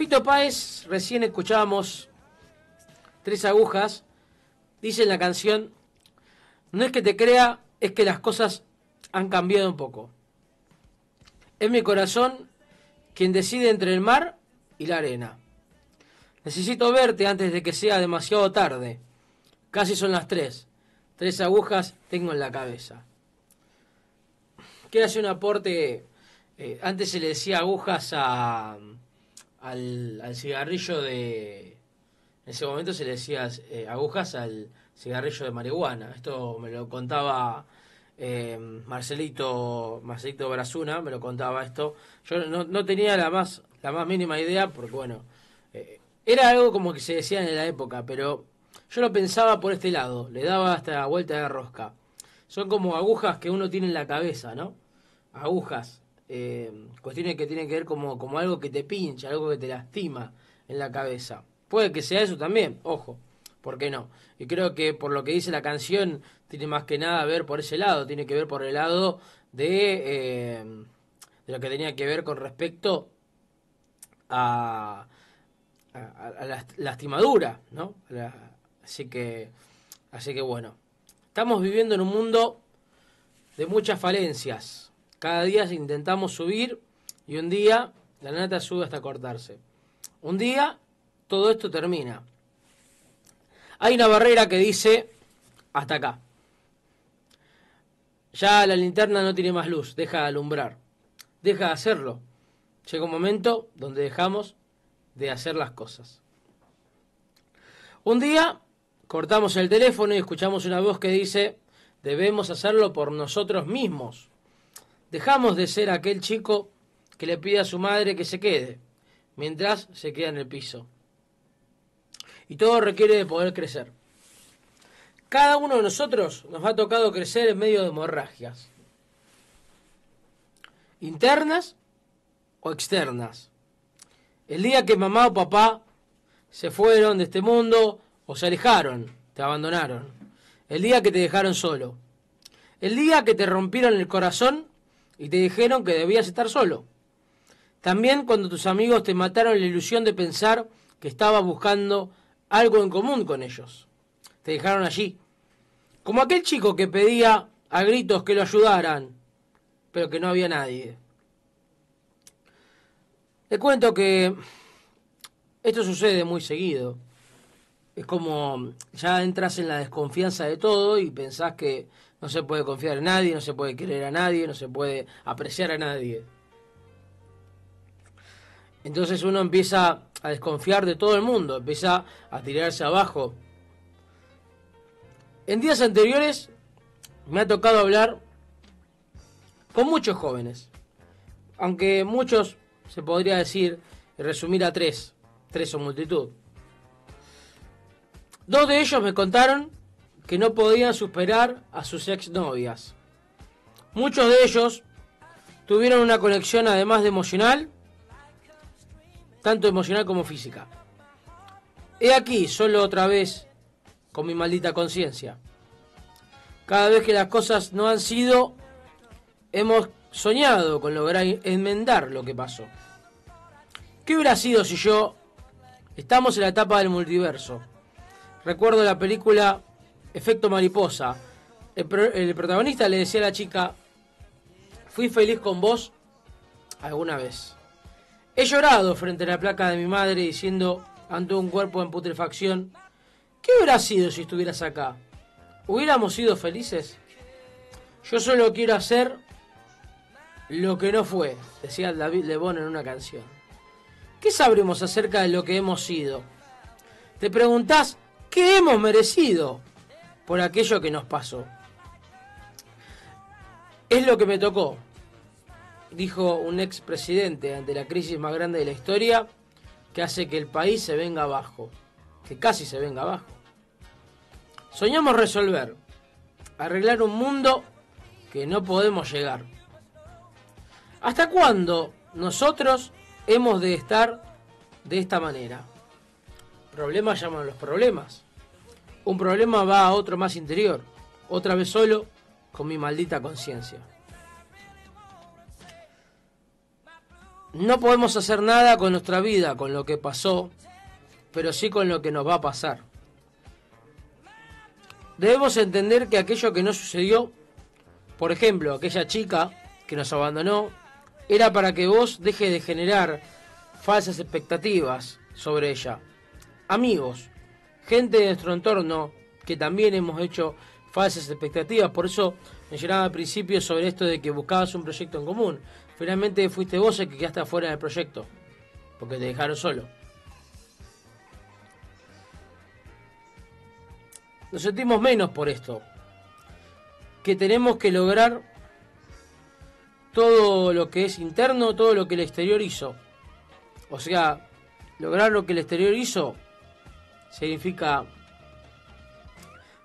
Fito Páez, recién escuchábamos Tres Agujas, dice en la canción, no es que te crea, es que las cosas han cambiado un poco. Es mi corazón quien decide entre el mar y la arena. Necesito verte antes de que sea demasiado tarde. Casi son las tres. Tres agujas tengo en la cabeza. Quiero hacer un aporte. Eh, antes se le decía agujas a, al, al cigarrillo de... En ese momento se le decía eh, agujas al cigarrillo de marihuana. Esto me lo contaba eh, Marcelito, Marcelito Brazuna, me lo contaba esto. Yo no, no, tenía la más, la más mínima idea, porque bueno, eh, era algo como que se decía en la época, pero yo lo pensaba por este lado, le daba hasta la vuelta de rosca. Son como agujas que uno tiene en la cabeza, ¿no? Agujas. Eh, cuestiones que tienen que ver como, algo que te pincha, algo que te lastima en la cabeza. Puede que sea eso también, ojo, ¿por qué no? Y creo que por lo que dice la canción tiene más que nada a ver por ese lado, tiene que ver por el lado de, eh, de lo que tenía que ver con respecto a, a, la lastimadura, ¿no? así que, así que bueno, estamos viviendo en un mundo de muchas falencias cada día intentamos subir y un día la nata sube hasta cortarse. Un día todo esto termina. Hay una barrera que dice hasta acá. Ya la linterna no tiene más luz, deja de alumbrar, deja de hacerlo. Llega un momento donde dejamos de hacer las cosas. Un día cortamos el teléfono y escuchamos una voz que dice, debemos hacerlo por nosotros mismos. Dejamos de ser aquel chico que le pide a su madre que se quede, mientras se queda en el piso. Y todo requiere de poder crecer. Cada uno de nosotros nos ha tocado crecer en medio de hemorragias. Internas o externas. El día que mamá o papá se fueron de este mundo o se alejaron, te abandonaron. El día que te dejaron solo. El día que te rompieron el corazón y te dijeron que debías estar solo. También cuando tus amigos te mataron la ilusión de pensar que estabas buscando algo en común con ellos. Te dejaron allí. Como aquel chico que pedía a gritos que lo ayudaran, pero que no había nadie. Te cuento que esto sucede muy seguido. Es como ya entras en la desconfianza de todo y pensás que no se puede confiar en nadie, no se puede querer a nadie, no se puede apreciar a nadie. Entonces uno empieza a desconfiar de todo el mundo, empieza a tirarse abajo. En días anteriores me ha tocado hablar con muchos jóvenes, aunque muchos se podría decir resumir a tres, tres o multitud. Dos de ellos me contaron que no podían superar a sus novias, Muchos de ellos tuvieron una conexión además de emocional, tanto emocional como física. He aquí, solo otra vez, con mi maldita conciencia. Cada vez que las cosas no han sido, hemos soñado con lograr enmendar lo que pasó. ¿Qué hubiera sido si yo... Estamos en la etapa del multiverso. Recuerdo la película efecto mariposa. El, protagonista le decía a la chica, fui feliz con vos alguna vez. He llorado frente a la placa de mi madre diciendo ante un cuerpo en putrefacción, ¿qué hubiera sido si estuvieras acá? ¿Hubiéramos sido felices? Yo solo quiero hacer lo que no fue, decía David Lebon en una canción. ¿Qué sabremos acerca de lo que hemos sido? Te preguntás, ¿qué hemos merecido? por aquello que nos pasó. Es lo que me tocó, dijo un expresidente ante la crisis más grande de la historia que hace que el país se venga abajo, que casi se venga abajo. Soñamos resolver, arreglar un mundo que no podemos llegar. ¿Hasta cuándo nosotros hemos de estar de esta manera? Problemas llaman los problemas un problema va a otro más interior, otra vez solo, con mi maldita conciencia. No podemos hacer nada con nuestra vida, con lo que pasó, pero sí con lo que nos va a pasar. Debemos entender que aquello que no sucedió, por ejemplo, aquella chica que nos abandonó, era para que vos deje de generar falsas expectativas sobre ella. Amigos, gente de nuestro entorno que también hemos hecho falsas expectativas. Por eso me mencionaba al principio sobre esto de que buscabas un proyecto en común. Finalmente fuiste vos el que quedaste afuera del proyecto, porque te dejaron solo. Nos sentimos menos por esto, que tenemos que lograr todo lo que es interno, todo lo que el exterior hizo. O sea, lograr lo que el exterior hizo significa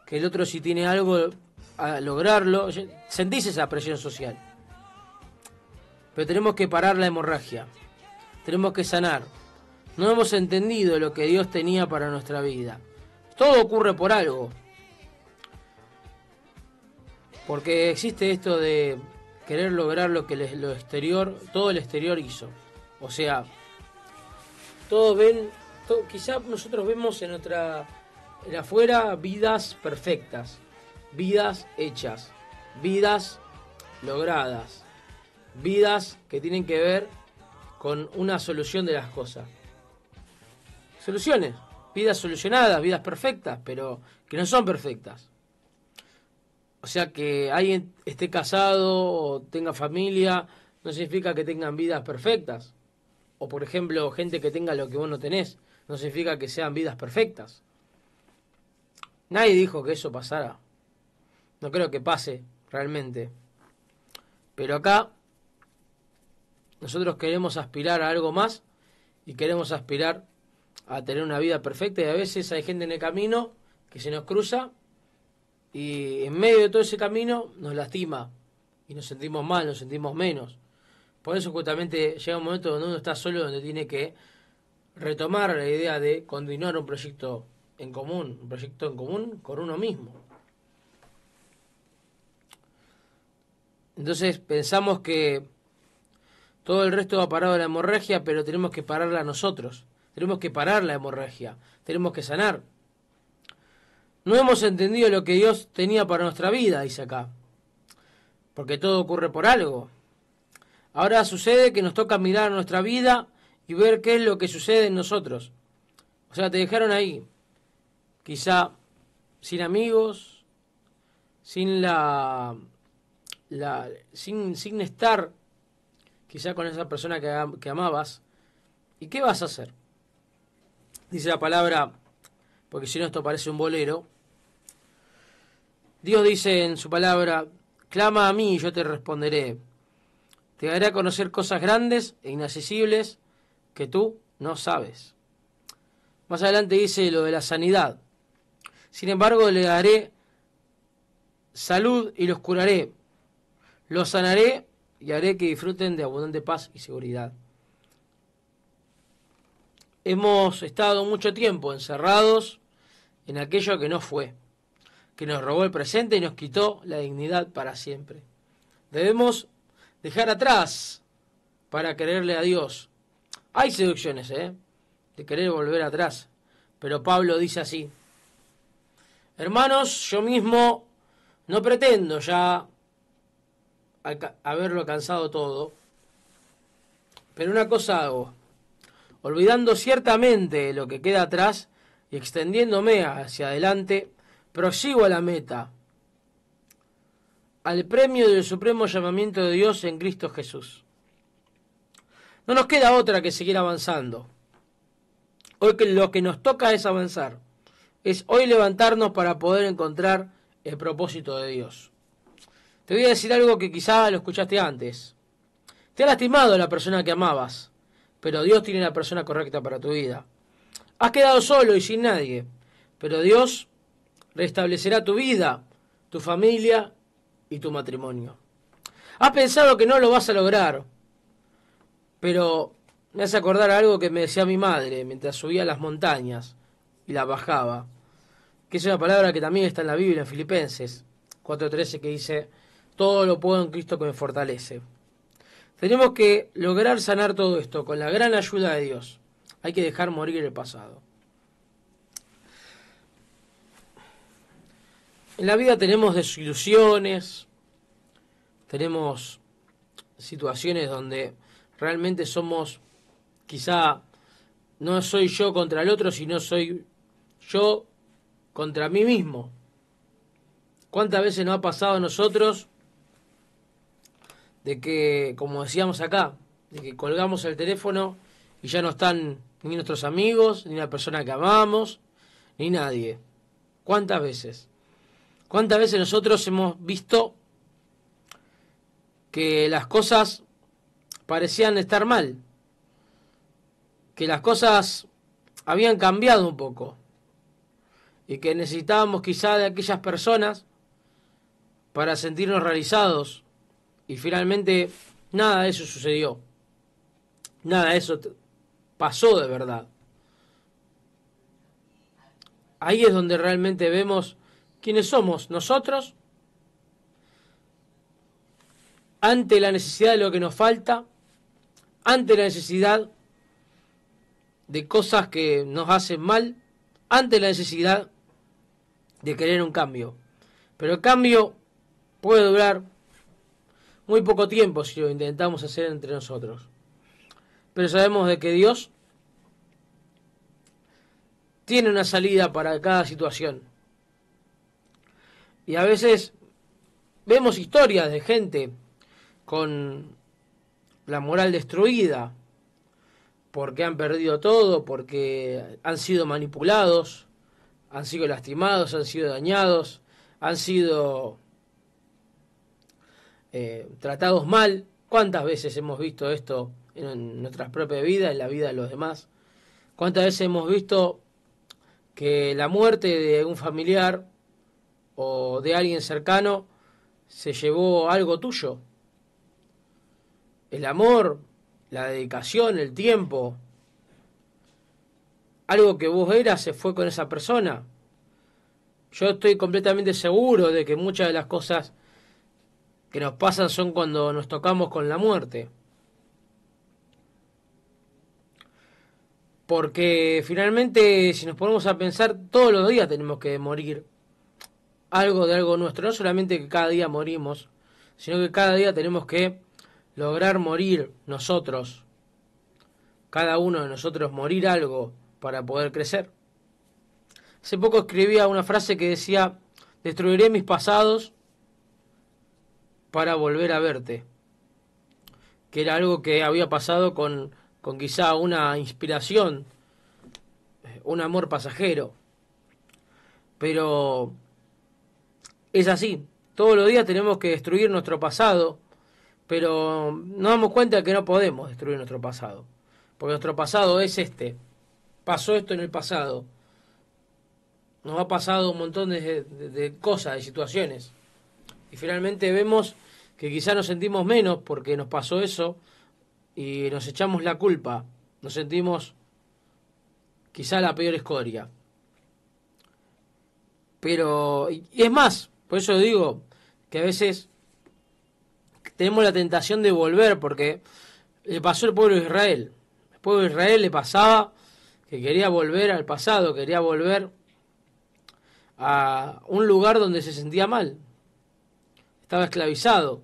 que el otro si tiene algo a lograrlo, sentís esa presión social. Pero tenemos que parar la hemorragia, tenemos que sanar. No hemos entendido lo que Dios tenía para nuestra vida. Todo ocurre por algo. Porque existe esto de querer lograr lo que lo exterior, todo el exterior hizo. O sea, todos ven quizá nosotros vemos en otra en afuera vidas perfectas, vidas hechas, vidas logradas, vidas que tienen que ver con una solución de las cosas. Soluciones, vidas solucionadas, vidas perfectas, pero que no son perfectas. O sea que alguien esté casado o tenga familia, no significa que tengan vidas perfectas. O por ejemplo, gente que tenga lo que vos no tenés no significa que sean vidas perfectas. Nadie dijo que eso pasara. No creo que pase realmente. Pero acá nosotros queremos aspirar a algo más y queremos aspirar a tener una vida perfecta y a veces hay gente en el camino que se nos cruza y en medio de todo ese camino nos lastima y nos sentimos mal, nos sentimos menos. Por eso justamente llega un momento donde uno está solo, donde tiene que retomar la idea de continuar un proyecto en común, un proyecto en común con uno mismo. Entonces pensamos que todo el resto ha parado la hemorragia, pero tenemos que pararla nosotros. Tenemos que parar la hemorragia. Tenemos que sanar. No hemos entendido lo que Dios tenía para nuestra vida, dice acá. Porque todo ocurre por algo. Ahora sucede que nos toca mirar nuestra vida y ver qué es lo que sucede en nosotros. O sea, te dejaron ahí, quizá sin amigos, sin la, sin, sin estar quizá con esa persona que, que amabas. ¿Y qué vas a hacer? Dice la palabra, porque si no esto parece un bolero. Dios dice en su palabra, clama a mí y yo te responderé. Te haré conocer cosas grandes e inaccesibles que tú no sabes. Más adelante dice lo de la sanidad. Sin embargo, le daré salud y los curaré. Los sanaré y haré que disfruten de abundante paz y seguridad. Hemos estado mucho tiempo encerrados en aquello que no fue, que nos robó el presente y nos quitó la dignidad para siempre. Debemos dejar atrás para creerle a Dios hay seducciones, ¿eh? De querer volver atrás. Pero Pablo dice así. Hermanos, yo mismo no pretendo ya haberlo alcanzado todo. Pero una cosa hago. Olvidando ciertamente lo que queda atrás y extendiéndome hacia adelante, prosigo a la meta. Al premio del supremo llamamiento de Dios en Cristo Jesús. No nos queda otra que seguir avanzando. Hoy que lo que nos toca es avanzar. Es hoy levantarnos para poder encontrar el propósito de Dios. Te voy a decir algo que quizá lo escuchaste antes. Te ha lastimado la persona que amabas, pero Dios tiene la persona correcta para tu vida. Has quedado solo y sin nadie, pero Dios restablecerá tu vida, tu familia y tu matrimonio. Has pensado que no lo vas a lograr, pero me hace acordar algo que me decía mi madre mientras subía las montañas y las bajaba, que es una palabra que también está en la Biblia, en Filipenses 4.13, que dice, todo lo puedo en Cristo que me fortalece. Tenemos que lograr sanar todo esto con la gran ayuda de Dios. Hay que dejar morir el pasado. En la vida tenemos desilusiones, tenemos situaciones donde realmente somos, quizá no soy yo contra el otro, sino soy yo contra mí mismo. ¿Cuántas veces nos ha pasado a nosotros de que, como decíamos acá, de que colgamos el teléfono y ya no están ni nuestros amigos, ni la persona que amamos, ni nadie? ¿Cuántas veces? ¿Cuántas veces nosotros hemos visto que las cosas parecían estar mal, que las cosas habían cambiado un poco y que necesitábamos quizá de aquellas personas para sentirnos realizados y finalmente nada de eso sucedió, nada de eso pasó de verdad. Ahí es donde realmente vemos quiénes somos nosotros ante la necesidad de lo que nos falta ante la necesidad de cosas que nos hacen mal, ante la necesidad de querer un cambio. Pero el cambio puede durar muy poco tiempo si lo intentamos hacer entre nosotros. Pero sabemos de que Dios tiene una salida para cada situación. Y a veces vemos historias de gente con la moral destruida, porque han perdido todo, porque han sido manipulados, han sido lastimados, han sido dañados, han sido eh, tratados mal. ¿Cuántas veces hemos visto esto en nuestras propias vidas, en la vida de los demás? ¿Cuántas veces hemos visto que la muerte de un familiar o de alguien cercano se llevó algo tuyo? el amor, la dedicación, el tiempo. Algo que vos eras se fue con esa persona. Yo estoy completamente seguro de que muchas de las cosas que nos pasan son cuando nos tocamos con la muerte. Porque finalmente, si nos ponemos a pensar, todos los días tenemos que morir. Algo de algo nuestro. No solamente que cada día morimos, sino que cada día tenemos que lograr morir nosotros, cada uno de nosotros morir algo para poder crecer. Hace poco escribía una frase que decía, destruiré mis pasados para volver a verte, que era algo que había pasado con, con quizá una inspiración, eh, un amor pasajero, pero es así, todos los días tenemos que destruir nuestro pasado pero nos damos cuenta de que no podemos destruir nuestro pasado, porque nuestro pasado es este. Pasó esto en el pasado. Nos ha pasado un montón de, cosas, de situaciones. Y finalmente vemos que quizá nos sentimos menos porque nos pasó eso y nos echamos la culpa. Nos sentimos quizá la peor escoria. Pero, y es más, por eso digo que a veces tenemos la tentación de volver, porque le pasó al pueblo de Israel. El pueblo de Israel le pasaba que quería volver al pasado, quería volver a un lugar donde se sentía mal. Estaba esclavizado.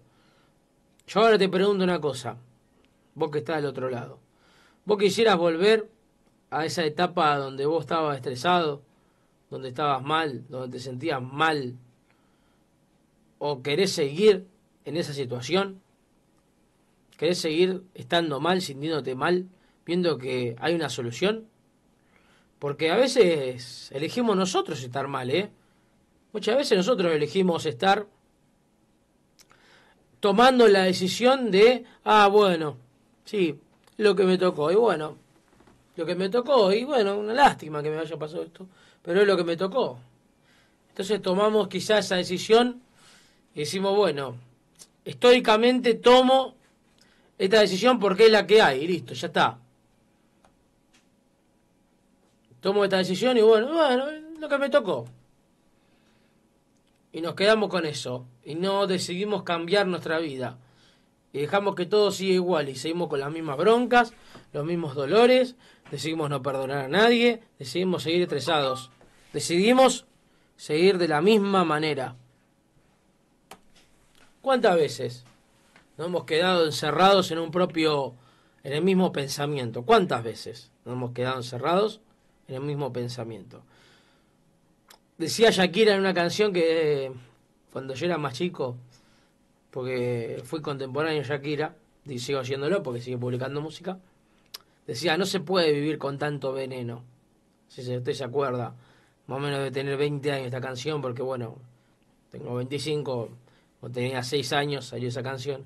Yo ahora te pregunto una cosa, vos que estás del otro lado. ¿Vos quisieras volver a esa etapa donde vos estabas estresado, donde estabas mal, donde te sentías mal? ¿O querés seguir en esa situación? ¿Querés seguir estando mal, sintiéndote mal, viendo que hay una solución? Porque a veces elegimos nosotros estar mal, ¿eh? Muchas veces nosotros elegimos estar tomando la decisión de, ah, bueno, sí, lo que me tocó, y bueno, lo que me tocó, y bueno, una lástima que me haya pasado esto, pero es lo que me tocó. Entonces tomamos quizás esa decisión y decimos, bueno, estoicamente tomo esta decisión porque es la que hay, listo, ya está. Tomo esta decisión y bueno, bueno, lo que me tocó. Y nos quedamos con eso. Y no decidimos cambiar nuestra vida. Y dejamos que todo siga igual y seguimos con las mismas broncas, los mismos dolores, decidimos no perdonar a nadie, decidimos seguir estresados, decidimos seguir de la misma manera. ¿Cuántas veces nos hemos quedado encerrados en un propio, en el mismo pensamiento? ¿Cuántas veces nos hemos quedado encerrados en el mismo pensamiento? Decía Shakira en una canción que cuando yo era más chico, porque fui contemporáneo de Shakira, y sigo haciéndolo porque sigue publicando música, decía, no se puede vivir con tanto veneno. Si usted se acuerda, más o menos de tener 20 años esta canción, porque bueno, tengo 25, tenía seis años salió esa canción,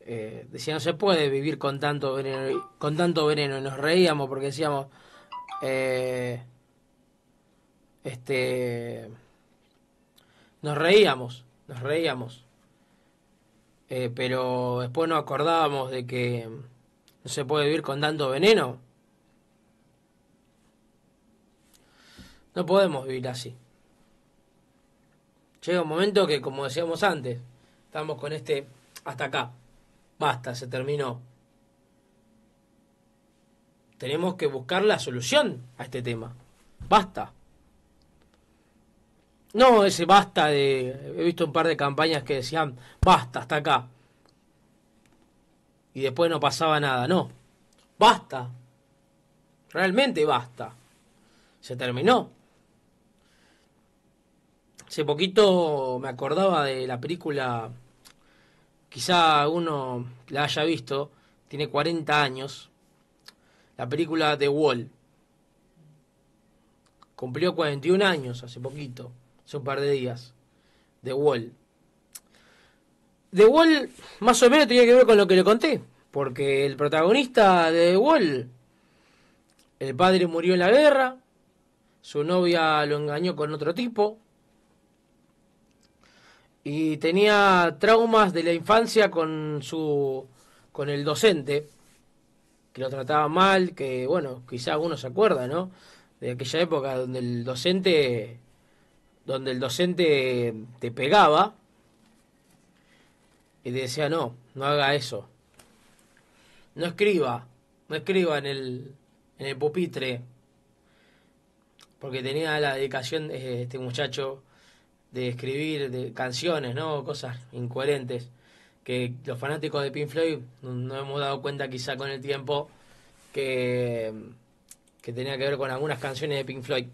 eh, decía no se puede vivir con tanto veneno, con tanto veneno, y nos reíamos porque decíamos, eh, este, nos reíamos, nos reíamos, eh, pero después nos acordábamos de que no se puede vivir con tanto veneno. No podemos vivir así llega un momento que, como decíamos antes, estamos con este hasta acá. Basta, se terminó. Tenemos que buscar la solución a este tema. Basta. No ese basta de... He visto un par de campañas que decían, basta, hasta acá. Y después no pasaba nada. No. Basta. Realmente basta. Se terminó. Hace poquito me acordaba de la película, quizá uno la haya visto, tiene 40 años, la película The Wall. Cumplió 41 años hace poquito, hace un par de días. The Wall. The Wall más o menos tenía que ver con lo que le conté, porque el protagonista de The Wall, el padre murió en la guerra, su novia lo engañó con otro tipo, y tenía traumas de la infancia con su con el docente que lo trataba mal, que bueno, quizá algunos se acuerdan, ¿no? De aquella época donde el docente donde el docente te pegaba y te decía, "No, no haga eso. No escriba, no escriba en el en el pupitre." Porque tenía la dedicación de este muchacho de escribir de canciones, ¿no? Cosas incoherentes que los fanáticos de Pink Floyd no, hemos dado cuenta quizá con el tiempo que, que, tenía que ver con algunas canciones de Pink Floyd.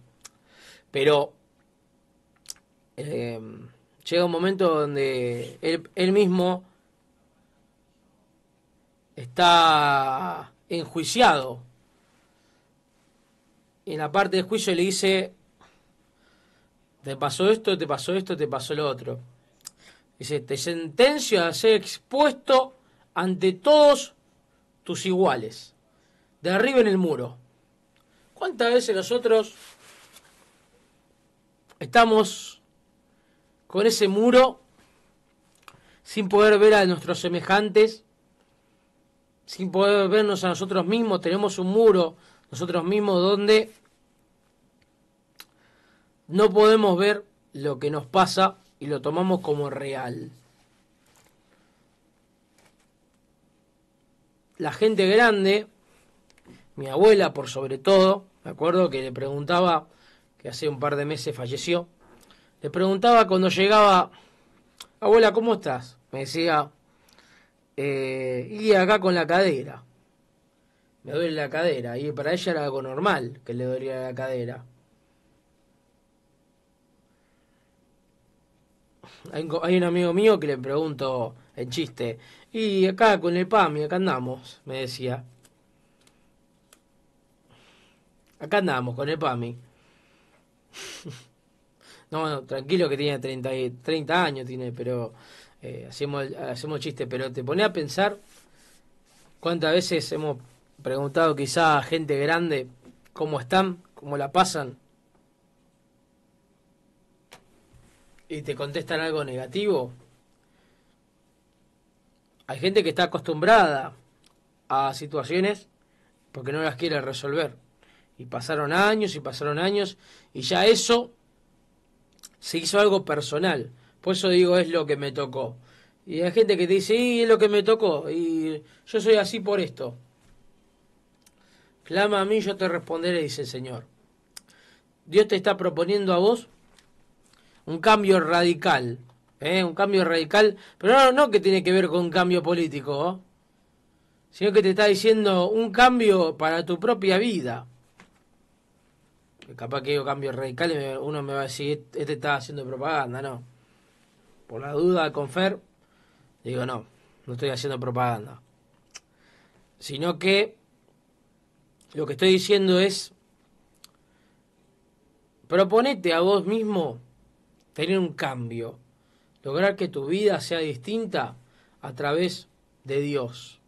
Pero eh, llega un momento donde él, mismo está enjuiciado. En la parte de juicio le dice te pasó esto, te pasó esto, te pasó lo otro. Dice, te sentencio a ser expuesto ante todos tus iguales, de arriba en el muro. ¿Cuántas veces nosotros estamos con ese muro sin poder ver a nuestros semejantes, sin poder vernos a nosotros mismos? Tenemos un muro nosotros mismos donde no podemos ver lo que nos pasa y lo tomamos como real. La gente grande, mi abuela por sobre todo, me acuerdo que le preguntaba, que hace un par de meses falleció, le preguntaba cuando llegaba, abuela, ¿cómo estás? Me decía, eh, y acá con la cadera, me duele la cadera, y para ella era algo normal que le doliera la cadera Hay un amigo mío que le pregunto en chiste, y acá con el PAMI, acá andamos, me decía. Acá andamos con el PAMI. no, tranquilo que tiene 30, 30 años, tiene, pero eh, hacemos, hacemos chiste, pero te pone a pensar cuántas veces hemos preguntado quizá a gente grande cómo están, cómo la pasan y te contestan algo negativo, hay gente que está acostumbrada a situaciones porque no las quiere resolver. Y pasaron años y pasaron años y ya eso se hizo algo personal. Por eso digo, es lo que me tocó. Y hay gente que te dice, y es lo que me tocó, y yo soy así por esto. Clama a mí, yo te responderé, dice el Señor. Dios te está proponiendo a vos un cambio radical, ¿eh? un cambio radical, pero no, que tiene que ver con un cambio político, ¿oh? sino que te está diciendo un cambio para tu propia vida. Capaz que digo cambio radical uno me va a decir, este está haciendo propaganda, no. Por la duda, con Fer, digo, no, no estoy haciendo propaganda. Sino que lo que estoy diciendo es, proponete a vos mismo tener un cambio, lograr que tu vida sea distinta a través de Dios.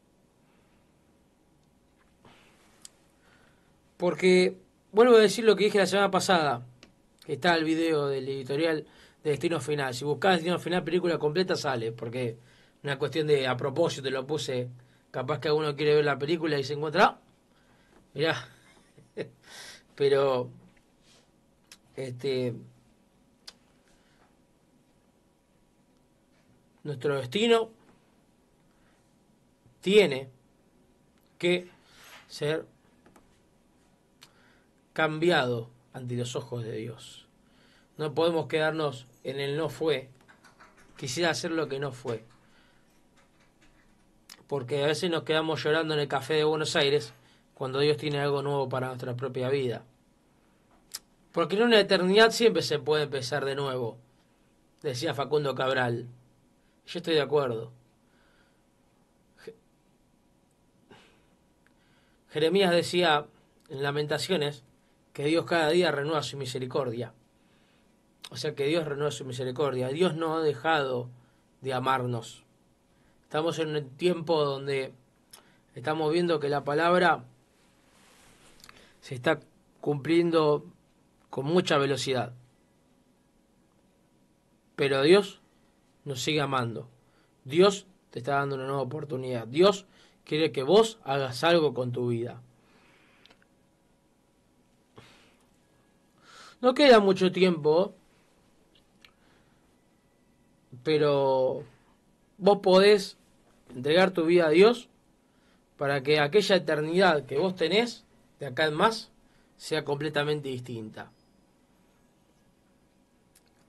Porque vuelvo a decir lo que dije la semana pasada, que está el video del editorial de Destino Final. Si buscás Destino Final, película completa sale, porque una cuestión de a propósito lo puse. Capaz que alguno quiere ver la película y se encuentra, Mira, ah, mirá, pero este nuestro destino tiene que ser cambiado ante los ojos de Dios. No podemos quedarnos en el no fue. Quisiera hacer lo que no fue. Porque a veces nos quedamos llorando en el café de Buenos Aires cuando Dios tiene algo nuevo para nuestra propia vida. Porque en una eternidad siempre se puede empezar de nuevo, decía Facundo Cabral. Yo estoy de acuerdo. Jeremías decía en Lamentaciones que Dios cada día renueva su misericordia. O sea que Dios renueva su misericordia. Dios no ha dejado de amarnos. Estamos en un tiempo donde estamos viendo que la palabra se está cumpliendo con mucha velocidad. Pero Dios nos sigue amando. Dios te está dando una nueva oportunidad. Dios quiere que vos hagas algo con tu vida. No queda mucho tiempo, pero vos podés entregar tu vida a Dios para que aquella eternidad que vos tenés de acá en más sea completamente distinta.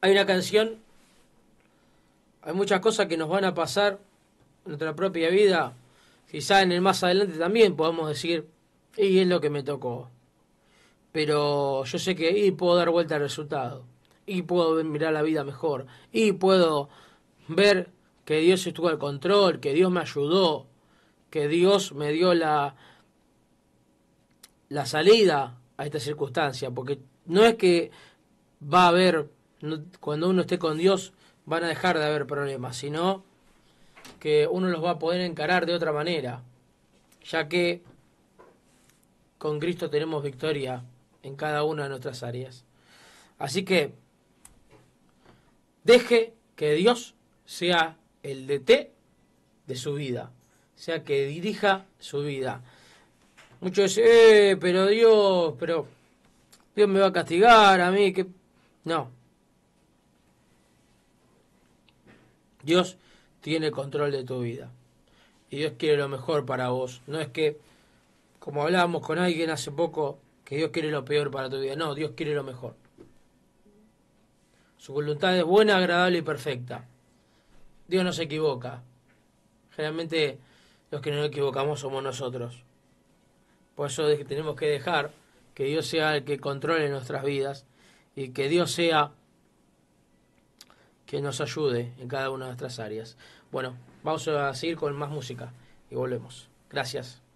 Hay una canción hay muchas cosas que nos van a pasar en nuestra propia vida. Quizá en el más adelante también podamos decir, y es lo que me tocó. Pero yo sé que y puedo dar vuelta al resultado, y puedo mirar la vida mejor, y puedo ver que Dios estuvo al control, que Dios me ayudó, que Dios me dio la, la salida a esta circunstancia, porque no es que va a haber, cuando uno esté con Dios, van a dejar de haber problemas, sino que uno los va a poder encarar de otra manera, ya que con Cristo tenemos victoria en cada una de nuestras áreas. Así que deje que Dios sea el DT de su vida, sea que dirija su vida. Muchos dicen, eh, pero Dios, pero Dios me va a castigar a mí, que no, Dios tiene control de tu vida. Y Dios quiere lo mejor para vos. No es que, como hablábamos con alguien hace poco, que Dios quiere lo peor para tu vida. No, Dios quiere lo mejor. Su voluntad es buena, agradable y perfecta. Dios no se equivoca. Generalmente los que nos equivocamos somos nosotros. Por eso tenemos que dejar que Dios sea el que controle nuestras vidas y que Dios sea que nos ayude en cada una de nuestras áreas. Bueno, vamos a seguir con más música y volvemos. Gracias.